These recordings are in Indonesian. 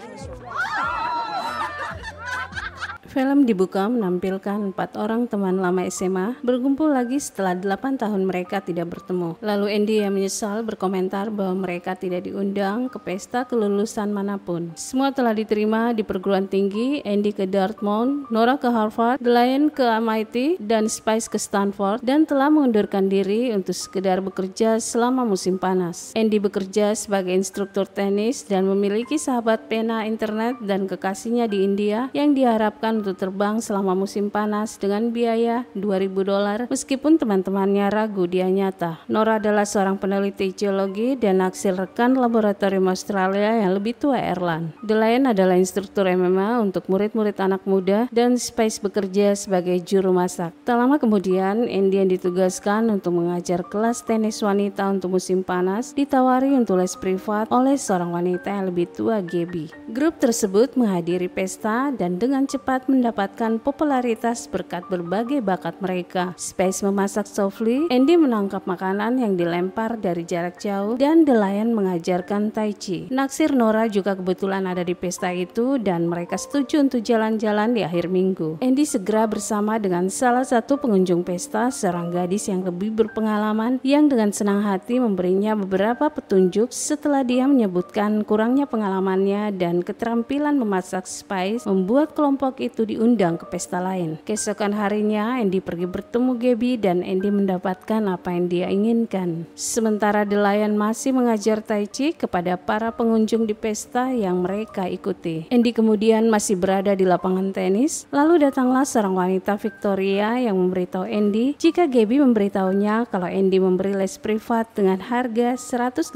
Dinosaur. Film dibuka menampilkan empat orang teman lama SMA berkumpul lagi setelah 8 tahun mereka tidak bertemu. Lalu Andy yang menyesal berkomentar bahwa mereka tidak diundang ke pesta kelulusan manapun. Semua telah diterima di perguruan tinggi, Andy ke Dartmouth, Nora ke Harvard, Lion ke MIT, dan Spice ke Stanford, dan telah mengundurkan diri untuk sekedar bekerja selama musim panas. Andy bekerja sebagai instruktur tenis dan memiliki sahabat pena internet dan kekasihnya di India yang diharapkan untuk terbang selama musim panas dengan biaya 2000 dolar meskipun teman-temannya ragu dia nyata. Nora adalah seorang peneliti geologi dan aksil rekan laboratorium Australia yang lebih tua Erlan. Delayan adalah instruktur MMA untuk murid-murid anak muda dan Spice bekerja sebagai juru masak. Tak lama kemudian, Indian ditugaskan untuk mengajar kelas tenis wanita untuk musim panas ditawari untuk les privat oleh seorang wanita yang lebih tua Gaby. Grup tersebut menghadiri pesta dan dengan cepat mendapatkan popularitas berkat berbagai bakat mereka. Space memasak softly, Andy menangkap makanan yang dilempar dari jarak jauh dan The mengajarkan Tai Chi. Naksir Nora juga kebetulan ada di pesta itu dan mereka setuju untuk jalan-jalan di akhir minggu. Andy segera bersama dengan salah satu pengunjung pesta, seorang gadis yang lebih berpengalaman yang dengan senang hati memberinya beberapa petunjuk setelah dia menyebutkan kurangnya pengalamannya dan keterampilan memasak spice membuat kelompok itu diundang ke pesta lain. Keesokan harinya, Andy pergi bertemu Gabby dan Andy mendapatkan apa yang dia inginkan. Sementara Delayan masih mengajar Tai Chi kepada para pengunjung di pesta yang mereka ikuti. Andy kemudian masih berada di lapangan tenis, lalu datanglah seorang wanita Victoria yang memberitahu Andy jika Gabby memberitahunya kalau Andy memberi les privat dengan harga 150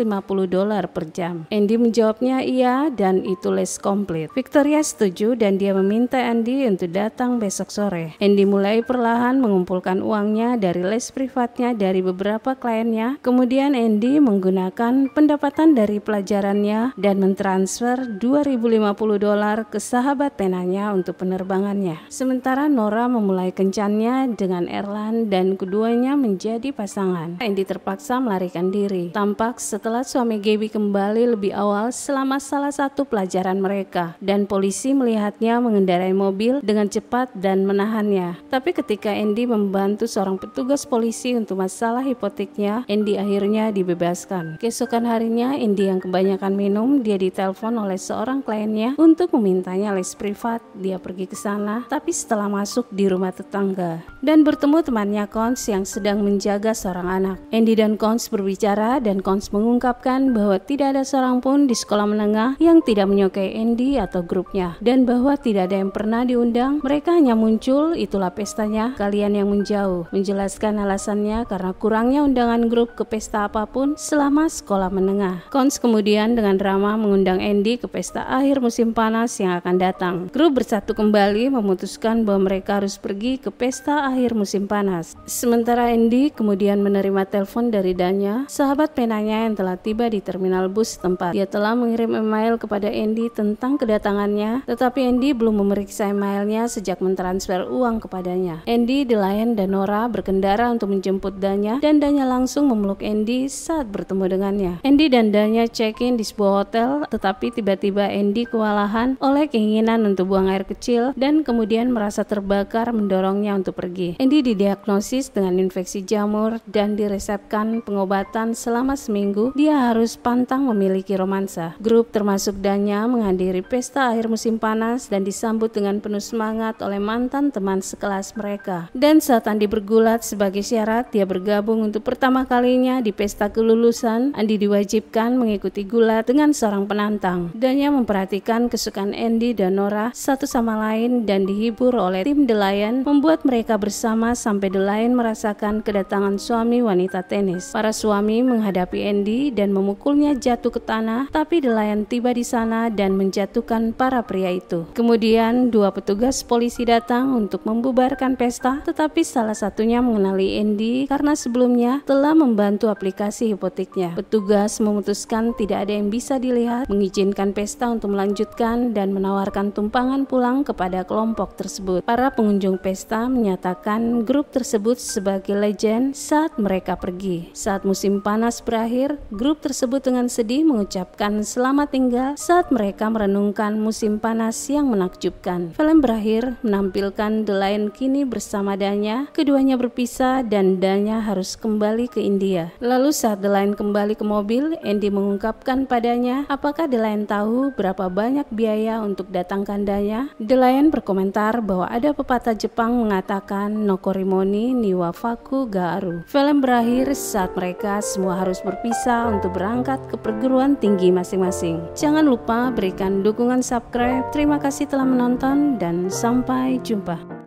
dolar per jam. Andy menjawabnya iya dan itu les komplit. Victoria setuju dan dia meminta Andy untuk datang besok sore. Andy mulai perlahan mengumpulkan uangnya dari les privatnya dari beberapa kliennya. Kemudian Andy menggunakan pendapatan dari pelajarannya dan mentransfer 2050 dolar ke sahabat penanya untuk penerbangannya. Sementara Nora memulai kencannya dengan Erlan dan keduanya menjadi pasangan. Andy terpaksa melarikan diri. Tampak setelah suami Gaby kembali lebih awal selama salah satu pelajaran mereka dan polisi melihatnya mengendarai mobil mobil dengan cepat dan menahannya. Tapi ketika Andy membantu seorang petugas polisi untuk masalah hipoteknya, Andy akhirnya dibebaskan. Keesokan harinya, Andy yang kebanyakan minum, dia ditelepon oleh seorang kliennya untuk memintanya les privat. Dia pergi ke sana, tapi setelah masuk di rumah tetangga dan bertemu temannya Kons yang sedang menjaga seorang anak. Andy dan Kons berbicara dan Kons mengungkapkan bahwa tidak ada seorang pun di sekolah menengah yang tidak menyukai Andy atau grupnya dan bahwa tidak ada yang pernah diundang, mereka hanya muncul, itulah pestanya, kalian yang menjauh. Menjelaskan alasannya karena kurangnya undangan grup ke pesta apapun selama sekolah menengah. Kons kemudian dengan drama mengundang Andy ke pesta akhir musim panas yang akan datang. Grup bersatu kembali memutuskan bahwa mereka harus pergi ke pesta akhir musim panas. Sementara Andy kemudian menerima telepon dari Danya, sahabat penanya yang telah tiba di terminal bus tempat. Dia telah mengirim email kepada Andy tentang kedatangannya, tetapi Andy belum memeriksa Ismailnya sejak mentransfer uang kepadanya. Andy, Delayan, dan Nora berkendara untuk menjemput Danya dan Danya langsung memeluk Andy saat bertemu dengannya. Andy dan Danya check-in di sebuah hotel tetapi tiba-tiba Andy kewalahan oleh keinginan untuk buang air kecil dan kemudian merasa terbakar mendorongnya untuk pergi. Andy didiagnosis dengan infeksi jamur dan diresepkan pengobatan selama seminggu dia harus pantang memiliki romansa. Grup termasuk Danya menghadiri pesta akhir musim panas dan disambut dengan penuh semangat oleh mantan teman sekelas mereka. Dan saat Andi bergulat sebagai syarat dia bergabung untuk pertama kalinya di pesta kelulusan, Andi diwajibkan mengikuti gulat dengan seorang penantang. Dan yang memperhatikan kesukaan Andy dan Nora satu sama lain dan dihibur oleh tim The Lion membuat mereka bersama sampai The Lion merasakan kedatangan suami wanita tenis. Para suami menghadapi Andy dan memukulnya jatuh ke tanah, tapi The Lion tiba di sana dan menjatuhkan para pria itu. Kemudian dua petugas polisi datang untuk membubarkan pesta, tetapi salah satunya mengenali Andy karena sebelumnya telah membantu aplikasi hipoteknya. Petugas memutuskan tidak ada yang bisa dilihat, mengizinkan pesta untuk melanjutkan dan menawarkan tumpangan pulang kepada kelompok tersebut. Para pengunjung pesta menyatakan grup tersebut sebagai legend saat mereka pergi. Saat musim panas berakhir, grup tersebut dengan sedih mengucapkan selamat tinggal saat mereka merenungkan musim panas yang menakjubkan. Film berakhir menampilkan The Lion kini bersama Danya, keduanya berpisah dan Danya harus kembali ke India. Lalu saat The Lion kembali ke mobil, Andy mengungkapkan padanya apakah The Lion tahu berapa banyak biaya untuk datangkan Danya. Lion berkomentar bahwa ada pepatah Jepang mengatakan no Nokorimoni Niwafaku Garu. Film berakhir saat mereka semua harus berpisah untuk berangkat ke perguruan tinggi masing-masing. Jangan lupa berikan dukungan subscribe. Terima kasih telah menonton dan sampai jumpa.